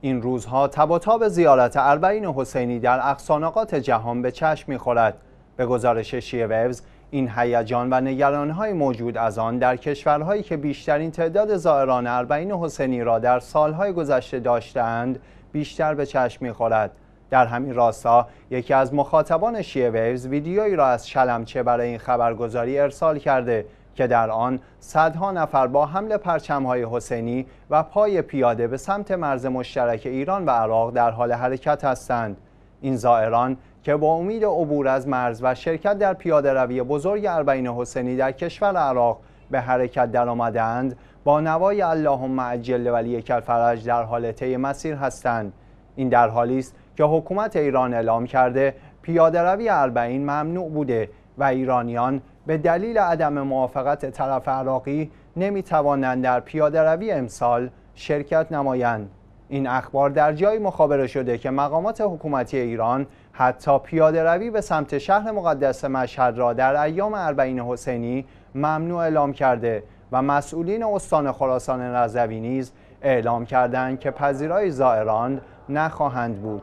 این روزها تباتاب زیارت اربعین حسینی در اقصانقات جهان به چشم میخورد به گزارش شیه ویوز این هیجان و نگرانهای موجود از آن در کشورهایی که بیشترین تعداد زائران اربعین حسینی را در سالهای گذشته داشتند بیشتر به چشم میخورد در همین راستا یکی از مخاطبان شیه ویوز ویدیویی را از شلمچه برای این خبرگزاری ارسال کرده که در آن صدها نفر با حمل پرچمهای حسینی و پای پیاده به سمت مرز مشترک ایران و عراق در حال حرکت هستند این زائران که با امید عبور از مرز و شرکت در پیاده روی بزرگ اربعین حسینی در کشور عراق به حرکت آمدند با نوای اللهم عجل ولی کلفرج در حال طی مسیر هستند این در حالی است که حکومت ایران اعلام کرده پیاده روی اربعین ممنوع بوده و ایرانیان به دلیل عدم موافقت طرف عراقی نمی توانند در پیاده روی امسال شرکت نمایند. این اخبار در جایی مخابره شده که مقامات حکومتی ایران حتی پیاده روی به سمت شهر مقدس مشهد را در ایام اربعین حسینی ممنوع اعلام کرده و مسئولین استان خراسان رضوی نیز اعلام کردند که پذیرای زائران نخواهند بود.